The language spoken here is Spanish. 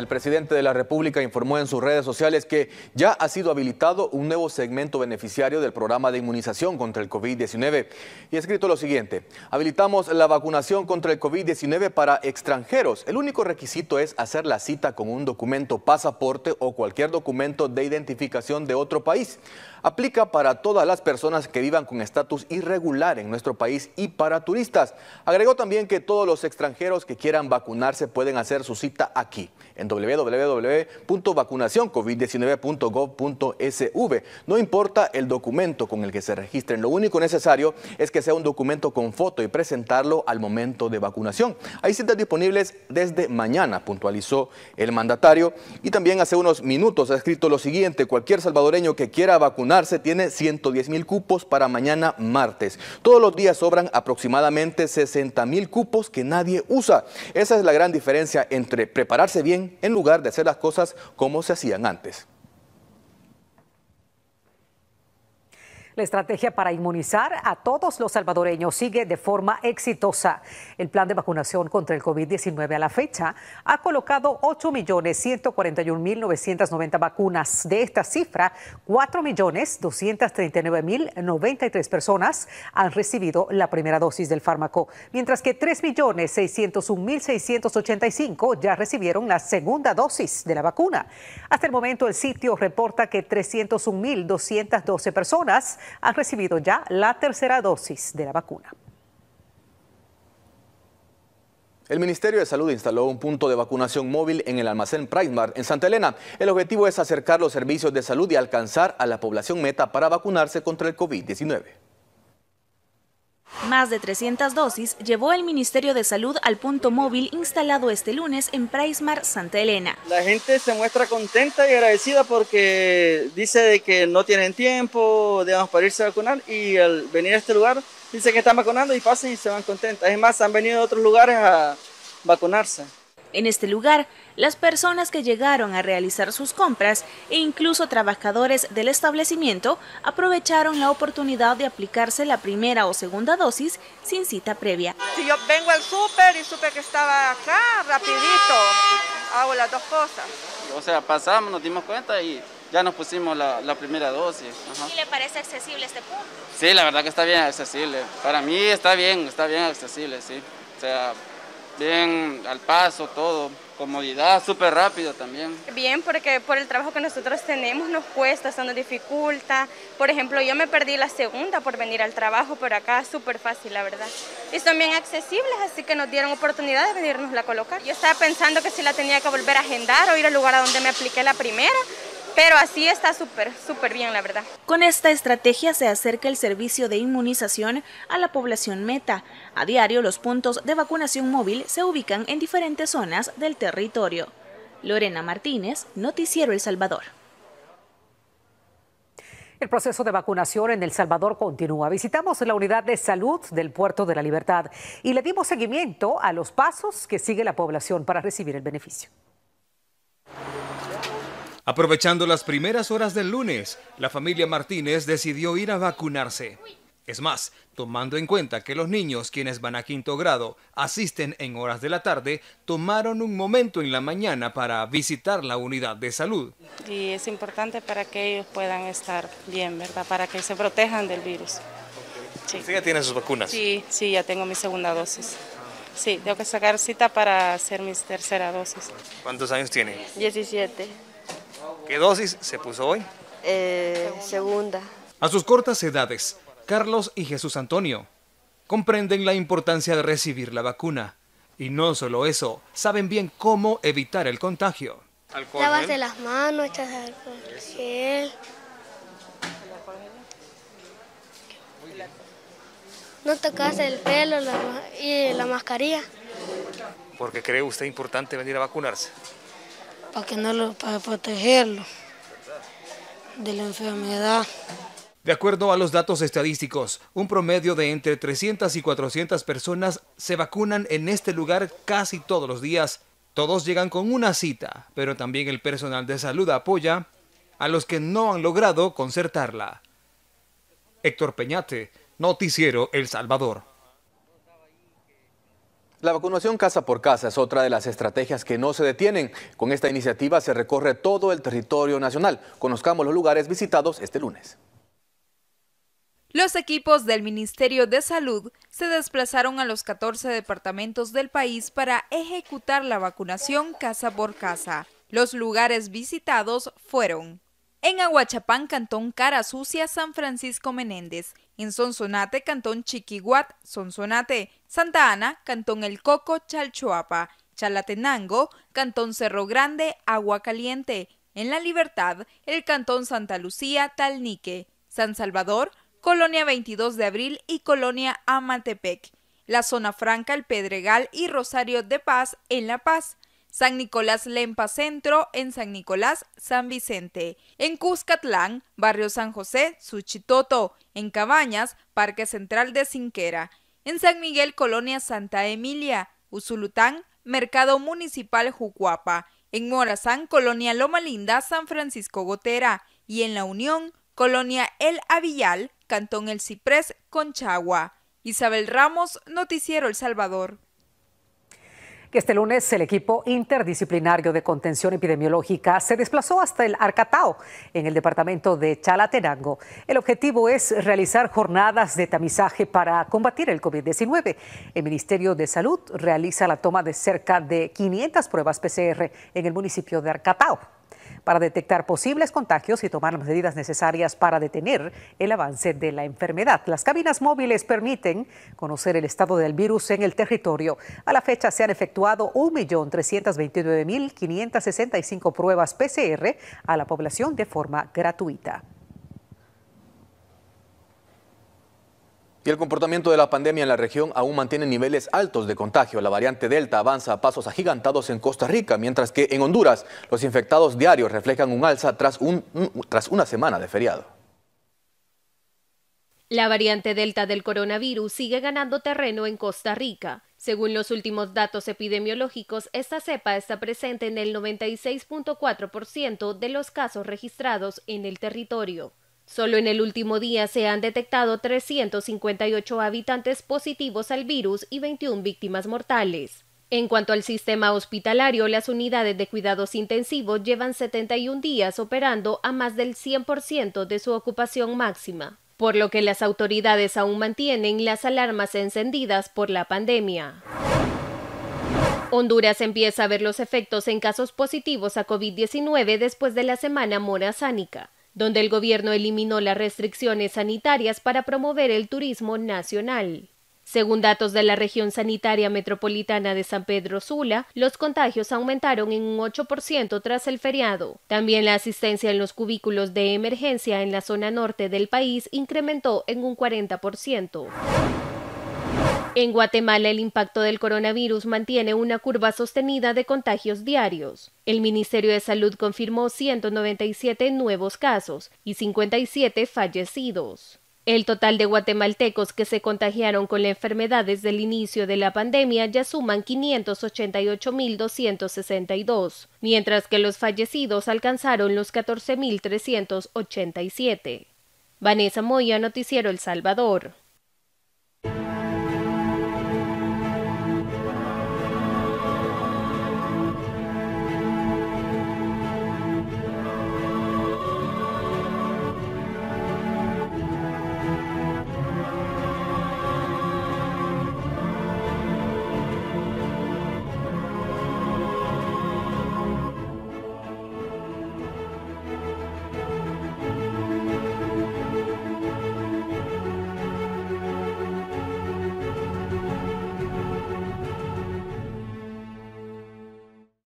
el presidente de la República informó en sus redes sociales que ya ha sido habilitado un nuevo segmento beneficiario del programa de inmunización contra el COVID-19. Y ha escrito lo siguiente, habilitamos la vacunación contra el COVID-19 para extranjeros. El único requisito es hacer la cita con un documento, pasaporte o cualquier documento de identificación de otro país. Aplica para todas las personas que vivan con estatus irregular en nuestro país y para turistas. Agregó también que todos los extranjeros que quieran vacunarse pueden hacer su cita aquí www.vacunacioncovid19.gov.sv. No importa el documento con el que se registren, lo único necesario es que sea un documento con foto y presentarlo al momento de vacunación. Hay citas disponibles desde mañana, puntualizó el mandatario. Y también hace unos minutos ha escrito lo siguiente, cualquier salvadoreño que quiera vacunarse tiene 110 mil cupos para mañana martes. Todos los días sobran aproximadamente 60 mil cupos que nadie usa. Esa es la gran diferencia entre prepararse bien en lugar de hacer las cosas como se hacían antes. La estrategia para inmunizar a todos los salvadoreños sigue de forma exitosa. El plan de vacunación contra el COVID-19 a la fecha ha colocado 8.141.990 vacunas. De esta cifra, 4.239.093 personas han recibido la primera dosis del fármaco, mientras que 3.601.685 ya recibieron la segunda dosis de la vacuna. Hasta el momento, el sitio reporta que 301.212 personas han recibido ya la tercera dosis de la vacuna. El Ministerio de Salud instaló un punto de vacunación móvil en el almacén Primark en Santa Elena. El objetivo es acercar los servicios de salud y alcanzar a la población meta para vacunarse contra el COVID-19. Más de 300 dosis llevó el Ministerio de Salud al punto móvil instalado este lunes en Praismar, Santa Elena. La gente se muestra contenta y agradecida porque dice de que no tienen tiempo, de para irse a vacunar y al venir a este lugar dice que están vacunando y pasan y se van contentas. Es más, han venido de otros lugares a vacunarse. En este lugar, las personas que llegaron a realizar sus compras e incluso trabajadores del establecimiento aprovecharon la oportunidad de aplicarse la primera o segunda dosis sin cita previa. Si yo vengo al súper y supe que estaba acá, rapidito, hago las dos cosas. O sea, pasamos, nos dimos cuenta y ya nos pusimos la, primera dosis. Ajá. ¿Y le parece accesible este punto? Sí, la verdad que está bien accesible. Para mí está bien, está bien accesible, sí. O sea, bien al paso, todo, comodidad, súper rápido también. Bien, porque por el trabajo que nosotros tenemos nos cuesta, son nos dificulta. Por ejemplo, yo me perdí la segunda por venir al trabajo, pero acá súper fácil, la verdad. Y son bien accesibles, así que nos dieron oportunidad de venirnos la colocar. Yo estaba pensando que si la tenía que volver a agendar o ir al lugar a donde me apliqué la primera, pero así está súper, súper bien, la verdad. Con esta estrategia se acerca el servicio de inmunización a la población meta. A diario, los puntos de vacunación móvil se ubican en diferentes zonas del territorio. Lorena Martínez, Noticiero El Salvador. El proceso de vacunación en El Salvador continúa. Visitamos la unidad de salud del Puerto de la Libertad y le dimos seguimiento a los pasos que sigue la población para recibir el beneficio. Aprovechando las primeras horas del lunes, la familia Martínez decidió ir a vacunarse. Es más, tomando en cuenta que los niños quienes van a quinto grado asisten en horas de la tarde, tomaron un momento en la mañana para visitar la unidad de salud. Y es importante para que ellos puedan estar bien, ¿verdad? Para que se protejan del virus. ya tiene sus vacunas? Sí, sí, ya tengo mi segunda dosis. Sí, tengo que sacar cita para hacer mi tercera dosis. ¿Cuántos años tiene? 17. ¿Qué dosis se puso hoy? Eh, segunda. A sus cortas edades, Carlos y Jesús Antonio comprenden la importancia de recibir la vacuna. Y no solo eso, saben bien cómo evitar el contagio. Lávate las manos, echas alcohol No tocas el pelo y la mascarilla. ¿Por qué cree usted importante venir a vacunarse? para, que no lo, protegerlo de la enfermedad. De acuerdo a los datos estadísticos, un promedio de entre 300 y 400 personas se vacunan en este lugar casi todos los días. Todos llegan con una cita, pero también el personal de salud apoya a los que no han logrado concertarla. Héctor Peñate, Noticiero El Salvador. La vacunación casa por casa es otra de las estrategias que no se detienen. Con esta iniciativa se recorre todo el territorio nacional. Conozcamos los lugares visitados este lunes. Los equipos del Ministerio de Salud se desplazaron a los 14 departamentos del país para ejecutar la vacunación casa por casa. Los lugares visitados fueron en Aguachapán, Cantón Cara Sucia, San Francisco Menéndez. En Sonsonate, Cantón Chiquiguat, Sonsonate. Santa Ana, Cantón El Coco, Chalchuapa. Chalatenango, Cantón Cerro Grande, Agua Caliente. En La Libertad, el Cantón Santa Lucía, Talnique. San Salvador, Colonia 22 de Abril y Colonia Amatepec. La Zona Franca, El Pedregal y Rosario de Paz, en La Paz. San Nicolás Lempa Centro en San Nicolás, San Vicente. En Cuscatlán, Barrio San José, Suchitoto. En Cabañas, Parque Central de Cinquera. En San Miguel, Colonia Santa Emilia. Usulután, Mercado Municipal Jucuapa. En Morazán, Colonia Loma Linda, San Francisco Gotera. Y en La Unión, Colonia El Avillal, Cantón El Ciprés, Conchagua. Isabel Ramos, Noticiero El Salvador que este lunes el equipo interdisciplinario de contención epidemiológica se desplazó hasta el Arcatao, en el departamento de Chalatenango. El objetivo es realizar jornadas de tamizaje para combatir el COVID-19. El Ministerio de Salud realiza la toma de cerca de 500 pruebas PCR en el municipio de Arcatao para detectar posibles contagios y tomar las medidas necesarias para detener el avance de la enfermedad. Las cabinas móviles permiten conocer el estado del virus en el territorio. A la fecha se han efectuado 1.329.565 pruebas PCR a la población de forma gratuita. Y el comportamiento de la pandemia en la región aún mantiene niveles altos de contagio. La variante Delta avanza a pasos agigantados en Costa Rica, mientras que en Honduras los infectados diarios reflejan un alza tras, una semana de feriado. La variante Delta del coronavirus sigue ganando terreno en Costa Rica. Según los últimos datos epidemiológicos, esta cepa está presente en el 96.4% de los casos registrados en el territorio. Solo en el último día se han detectado 358 habitantes positivos al virus y 21 víctimas mortales. En cuanto al sistema hospitalario, las unidades de cuidados intensivos llevan 71 días operando a más del 100% de su ocupación máxima, por lo que las autoridades aún mantienen las alarmas encendidas por la pandemia. Honduras empieza a ver los efectos en casos positivos a COVID-19 después de la semana sánica donde el gobierno eliminó las restricciones sanitarias para promover el turismo nacional. Según datos de la región sanitaria metropolitana de San Pedro Sula, los contagios aumentaron en un 8% tras el feriado. También la asistencia en los cubículos de emergencia en la zona norte del país incrementó en un 40%. En Guatemala el impacto del coronavirus mantiene una curva sostenida de contagios diarios. El Ministerio de Salud confirmó 197 nuevos casos y 57 fallecidos. El total de guatemaltecos que se contagiaron con la enfermedad desde el inicio de la pandemia ya suman 588.262, mientras que los fallecidos alcanzaron los 14.387. Vanessa Moya, Noticiero El Salvador.